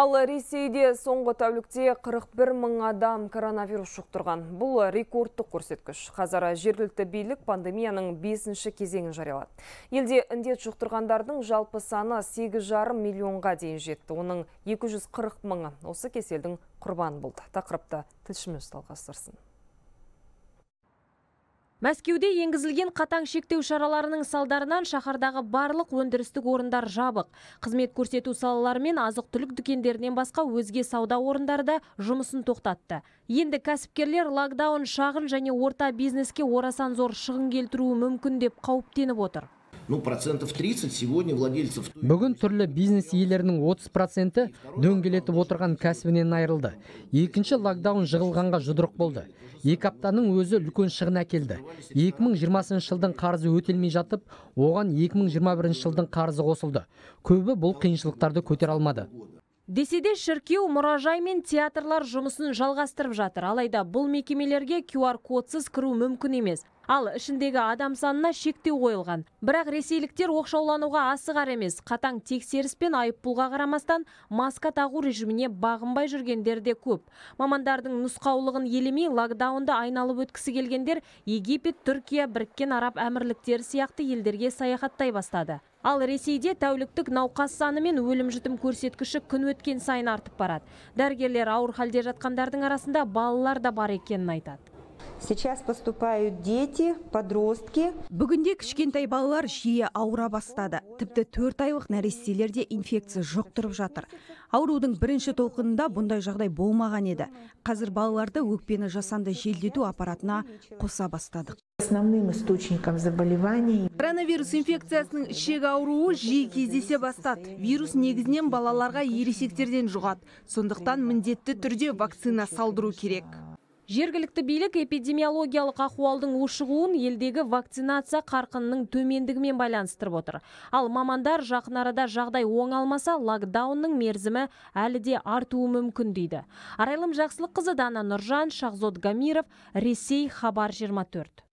Ал Ресейде соңғы тәулікте 41 мың адам коронавирус жұқтырған. Бұл рекордтық көрсеткіш. Қазара жергілікті билік пандемияның 5-ші кезеңін жариялады. Елде үндет жұқтырғандардың жалпы саны 8,5 миллионға дейін жетті. Оның 240 мыңы осы кеселдің құрбан болды. Тақырыпты тілшіміз талғастырсын. Мәскеуде енгізілген қатаң шектеу шараларының салдарынан шаһардағы барлық өндірістік орындар жабық. Қызмет көрсету салалары мен азық-түлік дүкендерінен басқа өзге сауда орындарда жұмысын тоқтатты. Енді кәсіпкерлер локдаун шағын және орта бизнеске орасан зор шығын келтіруі мүмкін деп қауіптеніп отыр ну, процентов 30 сегодня владельцев... Бүгін түрлі бизнес иелерінің 30 проценті дөңгелетіп отырған кәсібінен айырылды. Екінші локдаун жығылғанға жұдырық болды. Екі аптаның өзі үлкен шығына келді. 2020 жылдың қарызы өтелмей жатып, оған 2021 жылдың қарызы қосылды. Көбі бұл қиыншылықтарды көтер алмады десе де шіркеу мұражай мен театрлар жұмысын жалғастырып жатыр алайда бұл мекемелерге qr кодсыз кіру мүмкін емес ал ішіндегі адам санына шектеу қойылған бірақ ресейліктер оқшаулануға асығар емес қатаң тексеріс пен айыппұлға қарамастан маска тағу режиміне бағынбай жүргендер де көп мамандардың нұсқаулығын елемей локдаунды айналып өткісі келгендер египет түркия біріккен араб әмірліктері сияқты елдерге саяхаттай бастады ал ресейде тәуліктік науқас саны мен өлім жітім көрсеткіші күн өткен сайын артып барады Дәргерлер ауыр халде жатқандардың арасында балалар да бар екенін айтады Сейчас поступают дети, подростки. Бүгінде кішкентай балалар жиі ауыра бастады. Тіпті төрт айлық нәрестелерде инфекция жоқтырып жатыр. Аурудың бірінші толқынында бұндай жағдай болмаған еді. Қазір балаларды өкпені жасанды желдету аппаратына қоса бастадық. Основным источником заболеваний коронавирус инфекциясының ішек ауруы жиі кездесе бастады вирус негізінен балаларға ересектерден жұғады сондықтан міндетті түрде вакцина салдыру керек жергілікті билік эпидемиологиялық ахуалдың ушығуын елдегі вакцинация қарқынының төмендігімен байланыстырып отыр ал мамандар жақын арада жағдай оңалмаса локдаунның мерзімі әлі де артуы мүмкін дейді арайлым жақсылыққызы дана нұржан шахзод гамиров ресей хабар 24